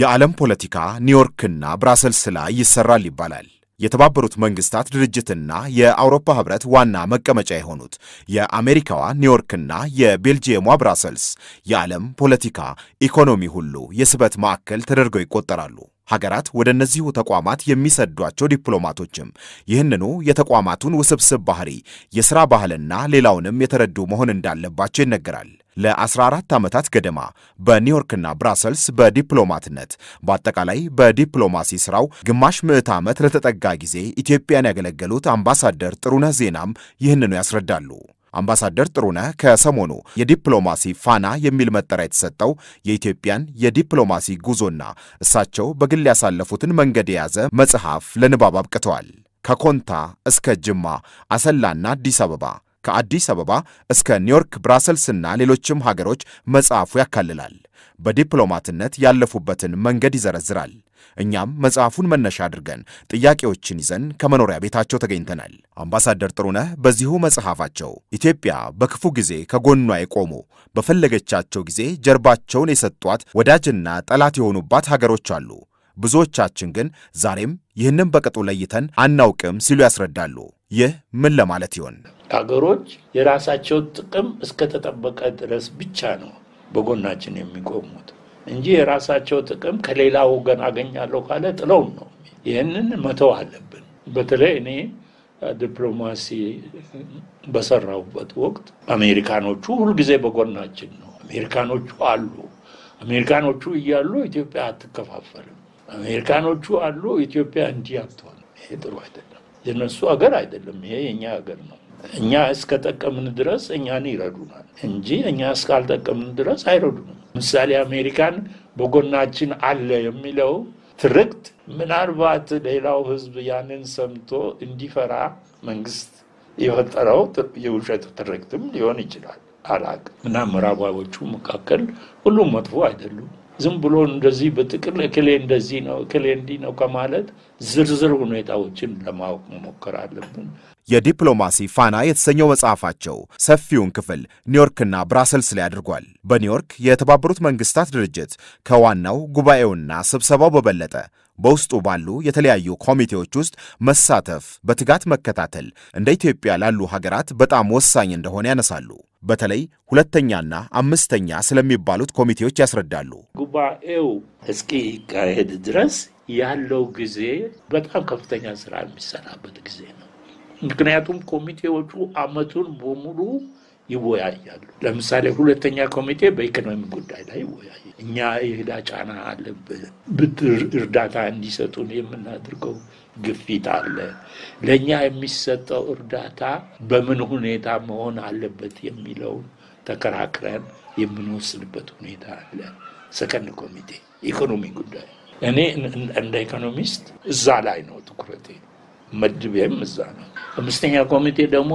የዓለም ፖለቲካ ኒውዮርክና ብራሰልስ ላይ ይሰራል ይባላል። የተባበሩት መንግስታት ድርጅትና የአውሮፓ ህብረት ዋና መቀመጫ የሆኑት የአሜሪካዋ ኒውዮርክና የቤልጅየሟ ብራሰልስ የዓለም ፖለቲካ፣ ኢኮኖሚ ሁሉ የስበት ማዕከል ተደርገው ይቆጠራሉ። ሀገራት ወደ እነዚሁ ተቋማት የሚሰዷቸው ዲፕሎማቶችም ይህንኑ የተቋማቱን ውስብስብ ባህሪ፣ የሥራ ባህልና ሌላውንም የተረዱ መሆን እንዳለባቸው ይነገራል። ለ14 ዓመታት ገደማ በኒውዮርክና ብራሰልስ በዲፕሎማትነት በአጠቃላይ በዲፕሎማሲ ስራው ግማሽ ምዕት ዓመት ለተጠጋ ጊዜ ኢትዮጵያን ያገለገሉት አምባሳደር ጥሩነህ ዜናም ይህንኑ ያስረዳሉ። አምባሳደር ጥሩነህ ከሰሞኑ የዲፕሎማሲ ፋና የሚል መጠሪያ የተሰጠው የኢትዮጵያን የዲፕሎማሲ ጉዞና እሳቸው በግል ያሳለፉትን መንገድ የያዘ መጽሐፍ ለንባብ አብቅተዋል። ከኮንታ እስከ ጅማ አሰላና አዲስ አበባ ከአዲስ አበባ እስከ ኒውዮርክ፣ ብራሰልስና ሌሎችም ሀገሮች መጽሐፉ ያካልላል። በዲፕሎማትነት ያለፉበትን መንገድ ይዘረዝራል። እኛም መጽሐፉን መነሻ አድርገን ጥያቄዎችን ይዘን ከመኖሪያ ቤታቸው ተገኝተናል። አምባሳደር ጥሩነህ በዚሁ መጽሐፋቸው ኢትዮጵያ በክፉ ጊዜ ከጎኗ የቆሙ በፈለገቻቸው ጊዜ ጀርባቸውን የሰጧት ወዳጅና ጠላት የሆኑባት ሀገሮች አሉ። ብዙዎቻችን ግን ዛሬም ይህንን በቅጡ ለይተን አናውቅም ሲሉ ያስረዳሉ። ይህ ምን ለማለት ይሆን? አገሮች የራሳቸው ጥቅም እስከተጠበቀ ድረስ ብቻ ነው በጎናችን የሚቆሙት እንጂ የራሳቸው ጥቅም ከሌላ ወገን አገኛለሁ ካለ ጥለውም ነው። ይህንን መተው አለብን። በተለይ እኔ ዲፕሎማሲ በሰራሁበት ወቅት አሜሪካኖቹ ሁልጊዜ በጎናችን ነው። አሜሪካኖቹ አሉ። አሜሪካኖቹ እያሉ ኢትዮጵያ አትከፋፈልም። አሜሪካኖቹ አሉ፣ ኢትዮጵያ እንዲህ አትሆን። ይሄ ጥሩ አይደለም። የነሱ ሀገር አይደለም። ይሄ የእኛ ሀገር ነው። እኛ እስከጠቀምን ድረስ እኛን ይረዱናል እንጂ እኛ እስካልጠቀምን ድረስ አይረዱንም። ምሳሌ አሜሪካን በጎናችን አለ የሚለው ትርክት ምናልባት ሌላው ህዝብ ያንን ሰምቶ እንዲፈራ መንግስት የፈጠረው የውሸት ትርክትም ሊሆን ይችላል። አላቅ እና ምዕራባዎቹ መካከል ሁሉም መጥፎ አይደሉም። ዝም ብሎ እንደዚህ በጥቅል እክሌ እንደዚህ ነው እክሌ እንዲህ ነው ከማለት ዝርዝር ሁኔታዎችን ለማወቅ መሞከር አለብን። የዲፕሎማሲ ፋና የተሰኘው መጽሐፋቸው ሰፊውን ክፍል ኒውዮርክና ብራሰልስ ላይ አድርጓል። በኒውዮርክ የተባበሩት መንግስታት ድርጅት ከዋናው ጉባኤውና ስብሰባው በበለጠ በውስጡ ባሉ የተለያዩ ኮሚቴዎች ውስጥ መሳተፍ፣ በትጋት መከታተል እንደ ኢትዮጵያ ላሉ ሀገራት በጣም ወሳኝ እንደሆነ ያነሳሉ። በተለይ ሁለተኛና አምስተኛ ስለሚባሉት ኮሚቴዎች ያስረዳሉ። ጉባኤው እስኪካሄድ ድረስ ያለው ጊዜ በጣም ከፍተኛ ስራ የሚሰራበት ጊዜ ነው። ምክንያቱም ኮሚቴዎቹ አመቱን በሙሉ ይወያያሉ። ለምሳሌ ሁለተኛ ኮሚቴ በኢኮኖሚ ጉዳይ ላይ ይወያያል። እኛ የዕዳ ጫና አለብን፣ ብድር እርዳታ እንዲሰጡን የምናደርገው ግፊት አለ፣ ለእኛ የሚሰጠው እርዳታ በምን ሁኔታ መሆን አለበት የሚለውን ተከራክረን የምንወስንበት ሁኔታ አለ። ሰከንድ ኮሚቴ ኢኮኖሚ ጉዳይ እኔ እንደ ኢኮኖሚስት እዛ ላይ ነው ትኩረቴ። መድቤም እዛ ነው። አምስተኛ ኮሚቴ ደግሞ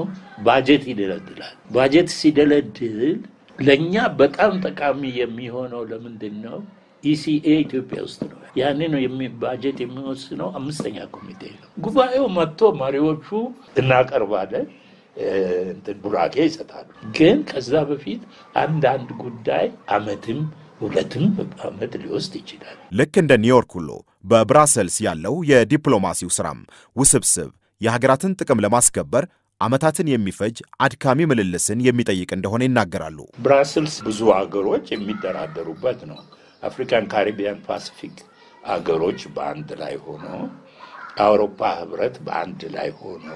ባጀት ይደለድላል። ባጀት ሲደለድል ለእኛ በጣም ጠቃሚ የሚሆነው ለምንድን ነው? ኢሲኤ ኢትዮጵያ ውስጥ ነው። ያንን ባጀት የሚወስነው አምስተኛ ኮሚቴ ነው። ጉባኤው መጥቶ መሪዎቹ እናቀርባለን፣ ቡራኬ ይሰጣሉ። ግን ከዛ በፊት አንዳንድ ጉዳይ አመትም እውቀትም ዓመት ሊወስድ ይችላል። ልክ እንደ ኒውዮርክ ሁሉ በብራሰልስ ያለው የዲፕሎማሲው ስራም ውስብስብ የሀገራትን ጥቅም ለማስከበር ዓመታትን የሚፈጅ አድካሚ ምልልስን የሚጠይቅ እንደሆነ ይናገራሉ። ብራሰልስ ብዙ አገሮች የሚደራደሩበት ነው። አፍሪካን፣ ካሪቢያን፣ ፓሲፊክ አገሮች በአንድ ላይ ሆኖ አውሮፓ ህብረት በአንድ ላይ ሆኖ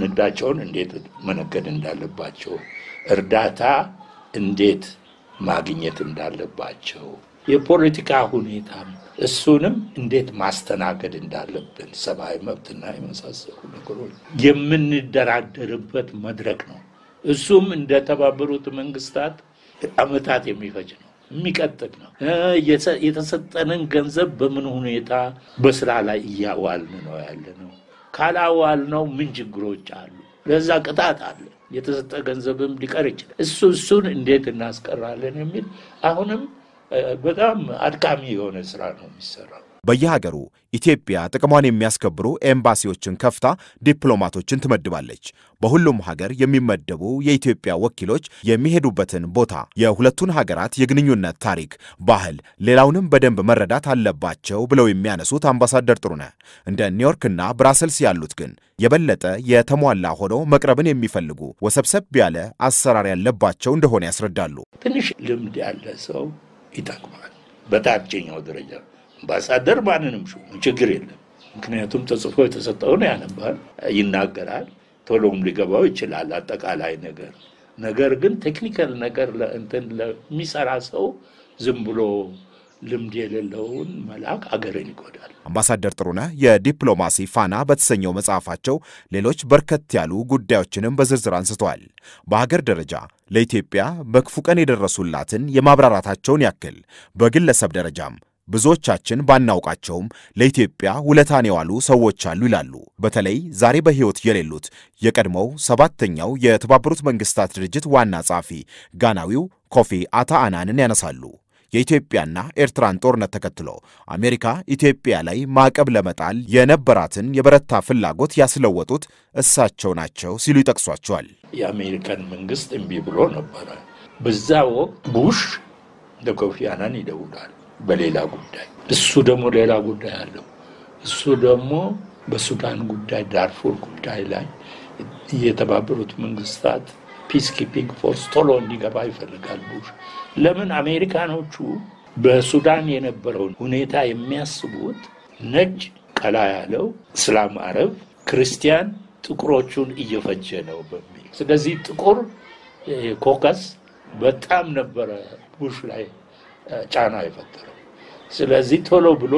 ንግዳቸውን እንዴት መነገድ እንዳለባቸው፣ እርዳታ እንዴት ማግኘት እንዳለባቸው የፖለቲካ ሁኔታም እሱንም እንዴት ማስተናገድ እንዳለብን ሰብአዊ መብትና የመሳሰሉ ነገሮች የምንደራደርበት መድረክ ነው። እሱም እንደተባበሩት መንግስታት አመታት የሚፈጅ ነው፣ የሚቀጥል ነው። የተሰጠንን ገንዘብ በምን ሁኔታ በስራ ላይ እያዋልን ነው ያለ ነው። ካላዋል ነው ምን ችግሮች አሉ? ለዛ ቅጣት አለ። የተሰጠ ገንዘብም ሊቀር ይችላል። እሱ እሱን እንዴት እናስቀራለን የሚል አሁንም በጣም አድካሚ የሆነ ስራ ነው የሚሰራው። በየሀገሩ ኢትዮጵያ ጥቅሟን የሚያስከብሩ ኤምባሲዎችን ከፍታ ዲፕሎማቶችን ትመድባለች። በሁሉም ሀገር የሚመደቡ የኢትዮጵያ ወኪሎች የሚሄዱበትን ቦታ፣ የሁለቱን ሀገራት የግንኙነት ታሪክ፣ ባህል፣ ሌላውንም በደንብ መረዳት አለባቸው ብለው የሚያነሱት አምባሳደር ጥሩነህ እንደ ኒውዮርክና ብራሰልስ ያሉት ግን የበለጠ የተሟላ ሆኖ መቅረብን የሚፈልጉ ወሰብሰብ ያለ አሰራር ያለባቸው እንደሆነ ያስረዳሉ። ትንሽ ልምድ ያለ ሰው ይጠቅማል በታችኛው ደረጃ አምባሳደር ማንንም ችግር የለም። ምክንያቱም ተጽፎ የተሰጠውን ያነባል፣ ይናገራል፣ ቶሎም ሊገባው ይችላል አጠቃላይ ነገር። ነገር ግን ቴክኒካል ነገር ለእንትን ለሚሰራ ሰው ዝም ብሎ ልምድ የሌለውን መልአክ አገርን ይጎዳል። አምባሳደር ጥሩነህ የዲፕሎማሲ ፋና በተሰኘው መጽሐፋቸው ሌሎች በርከት ያሉ ጉዳዮችንም በዝርዝር አንስተዋል። በሀገር ደረጃ ለኢትዮጵያ በክፉ ቀን የደረሱላትን የማብራራታቸውን ያክል በግለሰብ ደረጃም ብዙዎቻችን ባናውቃቸውም ለኢትዮጵያ ውለታን የዋሉ ሰዎች አሉ ይላሉ። በተለይ ዛሬ በሕይወት የሌሉት የቀድሞው ሰባተኛው የተባበሩት መንግስታት ድርጅት ዋና ጸሐፊ ጋናዊው ኮፊ አታ አናንን ያነሳሉ። የኢትዮጵያና ኤርትራን ጦርነት ተከትሎ አሜሪካ ኢትዮጵያ ላይ ማዕቀብ ለመጣል የነበራትን የበረታ ፍላጎት ያስለወጡት እሳቸው ናቸው ሲሉ ይጠቅሷቸዋል። የአሜሪካን መንግስት እምቢ ብሎ ነበረ። በዛ ወቅት ቡሽ ለኮፊ አናን ይደውላል በሌላ ጉዳይ እሱ ደግሞ ሌላ ጉዳይ አለው። እሱ ደግሞ በሱዳን ጉዳይ ዳርፉር ጉዳይ ላይ የተባበሩት መንግስታት ፒስ ኪፒንግ ፎርስ ቶሎ እንዲገባ ይፈልጋል ቡሽ። ለምን አሜሪካኖቹ በሱዳን የነበረውን ሁኔታ የሚያስቡት ነጭ ቀላ ያለው እስላም፣ አረብ፣ ክርስቲያን ጥቁሮቹን እየፈጀ ነው በሚል ስለዚህ ጥቁር ኮከስ በጣም ነበረ ቡሽ ላይ ጫና የፈጠረው። ስለዚህ ቶሎ ብሎ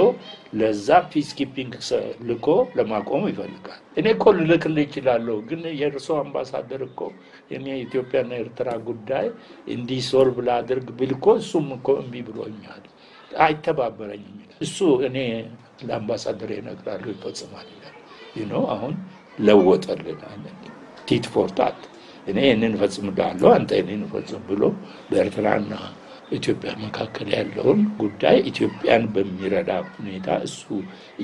ለዛ ፒስ ኪፒንግ ልኮ ለማቆሙ ይፈልጋል። እኔ እኮ ልልክልህ እችላለሁ፣ ግን የእርሶ አምባሳደር እኮ እኔ የኢትዮጵያና ኤርትራ ጉዳይ እንዲሶልቭ ላድርግ ብልኮ እሱም እኮ እምቢ ብሎኛል፣ አይተባበረኝም ይላል። እሱ እኔ ለአምባሳደር እነግራለሁ፣ ይፈጽማል ይላል። ነው አሁን ለወጠልን ቲት ፎርታት እኔ ይህንን እፈጽምልሃለሁ አንተ ይህንን ፈጽም ብሎ በኤርትራና ኢትዮጵያ መካከል ያለውን ጉዳይ ኢትዮጵያን በሚረዳ ሁኔታ እሱ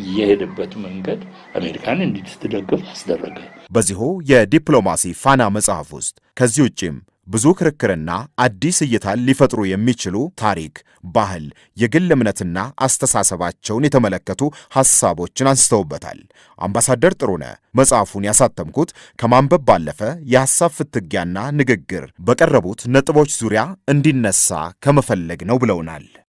እየሄደበት መንገድ አሜሪካን እንድትደግፍ አስደረገ። በዚሁ የዲፕሎማሲ ፋና መጽሐፍ ውስጥ ከዚህ ውጭም ብዙ ክርክርና አዲስ እይታን ሊፈጥሩ የሚችሉ ታሪክ፣ ባህል፣ የግል እምነትና አስተሳሰባቸውን የተመለከቱ ሐሳቦችን አንስተውበታል። አምባሳደር ጥሩነ መጽሐፉን ያሳተምኩት ከማንበብ ባለፈ የሐሳብ ፍትጊያና ንግግር በቀረቡት ነጥቦች ዙሪያ እንዲነሳ ከመፈለግ ነው ብለውናል።